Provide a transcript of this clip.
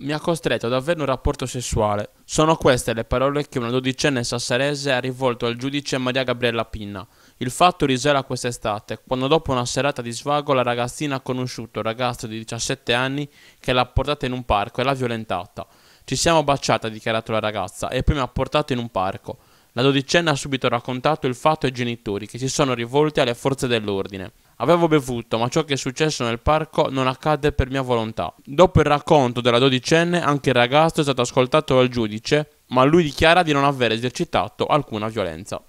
mi ha costretto ad avere un rapporto sessuale. Sono queste le parole che una dodicenne sassarese ha rivolto al giudice Maria Gabriella Pinna. Il fatto risale a quest'estate, quando dopo una serata di svago la ragazzina ha conosciuto un ragazzo di 17 anni che l'ha portata in un parco e l'ha violentata. Ci siamo baciata, ha dichiarato la ragazza, e poi mi ha portato in un parco. La dodicenne ha subito raccontato il fatto ai genitori, che si sono rivolti alle forze dell'ordine. Avevo bevuto, ma ciò che è successo nel parco non accadde per mia volontà. Dopo il racconto della dodicenne, anche il ragazzo è stato ascoltato dal giudice, ma lui dichiara di non aver esercitato alcuna violenza.